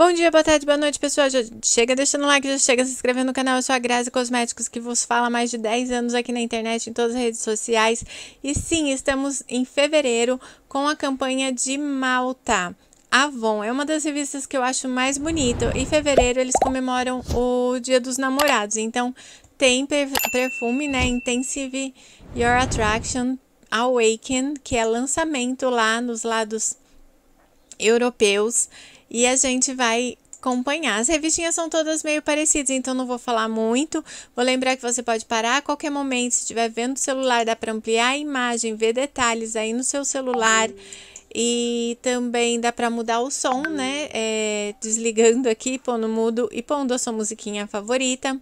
Bom dia, boa tarde, boa noite, pessoal. Já chega deixando like, já chega se inscrevendo no canal. Eu sou a Grazi Cosméticos, que vos fala há mais de 10 anos aqui na internet, em todas as redes sociais. E sim, estamos em fevereiro com a campanha de Malta. Avon é uma das revistas que eu acho mais bonita. E fevereiro eles comemoram o Dia dos Namorados. Então tem perfume, né? Intensive Your Attraction Awaken, que é lançamento lá nos lados europeus. E a gente vai acompanhar. As revistinhas são todas meio parecidas, então não vou falar muito. Vou lembrar que você pode parar a qualquer momento, se estiver vendo o celular, dá para ampliar a imagem, ver detalhes aí no seu celular. E também dá para mudar o som, né? É, desligando aqui, pondo mudo e pondo a sua musiquinha favorita.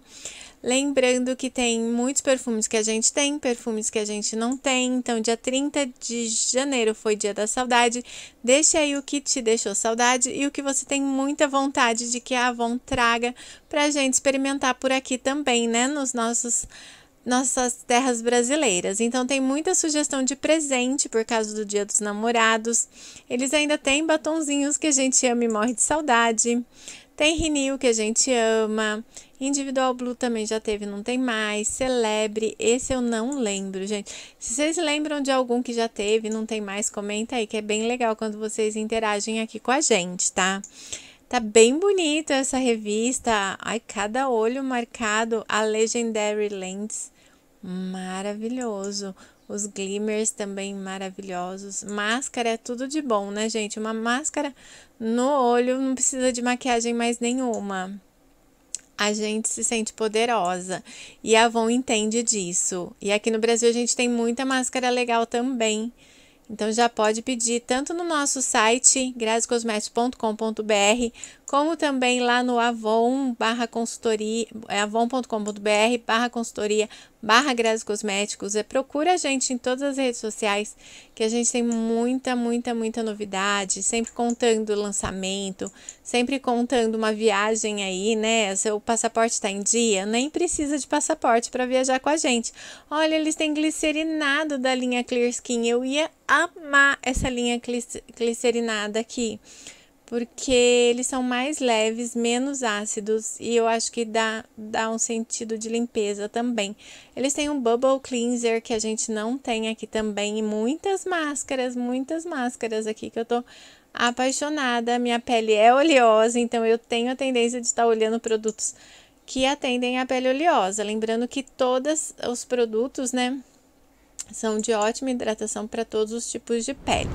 Lembrando que tem muitos perfumes que a gente tem, perfumes que a gente não tem. Então, dia 30 de janeiro foi dia da saudade. Deixa aí o que te deixou saudade e o que você tem muita vontade de que a Avon traga pra gente experimentar por aqui também, né? Nos nossos nossas terras brasileiras. Então tem muita sugestão de presente por causa do Dia dos Namorados. Eles ainda têm batonzinhos que a gente ama e morre de saudade. Tem Renew, que a gente ama. Individual Blue também já teve, não tem mais. Celebre, esse eu não lembro, gente. Se vocês lembram de algum que já teve, não tem mais, comenta aí, que é bem legal quando vocês interagem aqui com a gente, tá? Tá bem bonita essa revista. Ai, cada olho marcado. A Legendary Lens. Maravilhoso os glimmers também maravilhosos. Máscara é tudo de bom, né, gente? Uma máscara no olho não precisa de maquiagem mais nenhuma. A gente se sente poderosa e a Avon entende disso. E aqui no Brasil a gente tem muita máscara legal também. Então já pode pedir tanto no nosso site grazicosméticos.com.br como também lá no Avon barra consultoria, é avon.com.br barra consultoria barra Grazi Cosméticos. É, procura a gente em todas as redes sociais, que a gente tem muita, muita, muita novidade, sempre contando o lançamento, sempre contando uma viagem aí, né? Seu passaporte está em dia, nem precisa de passaporte para viajar com a gente. Olha, eles têm glicerinado da linha Clear Skin. Eu ia amar essa linha glicerinada aqui porque eles são mais leves, menos ácidos e eu acho que dá, dá um sentido de limpeza também. Eles têm um bubble cleanser que a gente não tem aqui também e muitas máscaras, muitas máscaras aqui que eu tô apaixonada. Minha pele é oleosa, então eu tenho a tendência de estar olhando produtos que atendem a pele oleosa. Lembrando que todos os produtos, né, são de ótima hidratação para todos os tipos de pele.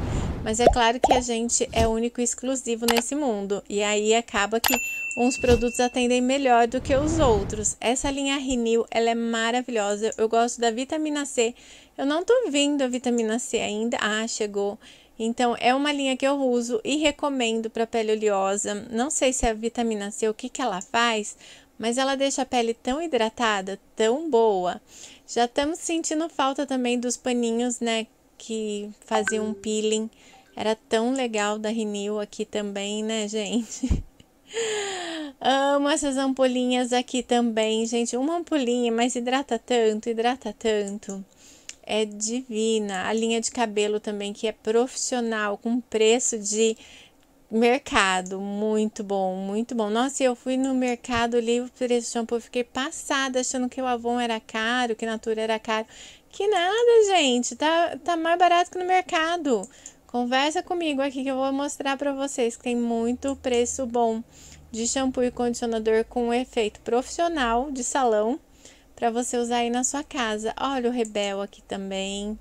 Mas é claro que a gente é único e exclusivo nesse mundo, e aí acaba que uns produtos atendem melhor do que os outros. Essa linha Renew, ela é maravilhosa. Eu gosto da vitamina C. Eu não tô vendo a vitamina C ainda. Ah, chegou. Então, é uma linha que eu uso e recomendo para pele oleosa. Não sei se é a vitamina C, o que, que ela faz, mas ela deixa a pele tão hidratada, tão boa. Já estamos sentindo falta também dos paninhos, né? Que faziam um peeling. Era tão legal da Renew aqui também, né, gente? Amo essas ampolinhas aqui também, gente. Uma ampolinha, mas hidrata tanto, hidrata tanto. É divina. A linha de cabelo também, que é profissional, com preço de mercado. Muito bom, muito bom. Nossa, eu fui no mercado, ali o preço do shampoo, fiquei passada, achando que o Avon era caro, que Natura era caro. Que nada, gente. Tá, tá mais barato que no mercado. Conversa comigo aqui que eu vou mostrar para vocês que tem muito preço bom de shampoo e condicionador com efeito profissional de salão para você usar aí na sua casa. Olha o Rebel aqui também.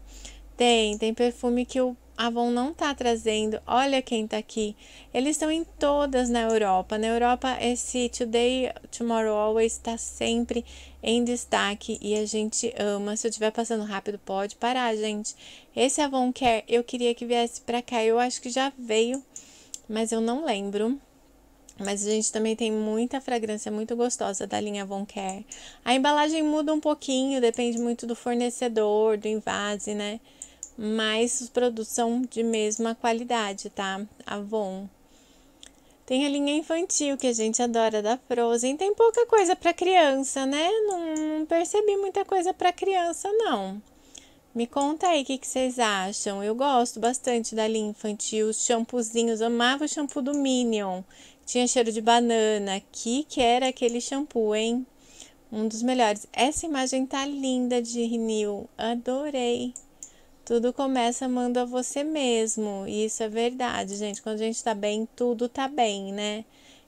Tem, tem perfume que eu Avon não está trazendo, olha quem está aqui. Eles estão em todas na Europa. Na Europa, esse Today, Tomorrow, Always está sempre em destaque e a gente ama. Se eu estiver passando rápido, pode parar, gente. Esse Avon Care, eu queria que viesse para cá. Eu acho que já veio, mas eu não lembro. Mas a gente também tem muita fragrância muito gostosa da linha Von Care. A embalagem muda um pouquinho, depende muito do fornecedor, do invase, né? mas os produtos são de mesma qualidade, tá? Avon. Tem a linha infantil que a gente adora da Frozen. Tem pouca coisa para criança, né? Não percebi muita coisa para criança, não. Me conta aí o que, que, vocês acham. Eu gosto bastante da linha infantil, os shampoozinhos. Amava o shampoo do Minion. Tinha cheiro de banana. Que que era aquele shampoo, hein? Um dos melhores. Essa imagem tá linda de Renew. Adorei. Tudo começa amando a você mesmo. E isso é verdade, gente. Quando a gente tá bem, tudo tá bem, né?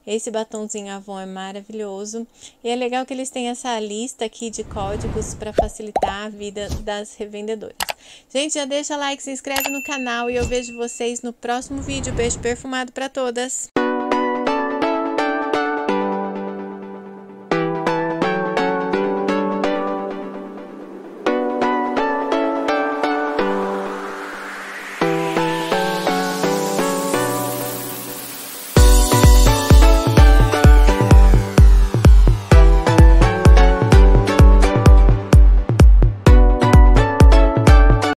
Esse batomzinho Avon é maravilhoso. E é legal que eles têm essa lista aqui de códigos para facilitar a vida das revendedoras. Gente, já deixa like, se inscreve no canal e eu vejo vocês no próximo vídeo. Beijo perfumado para todas!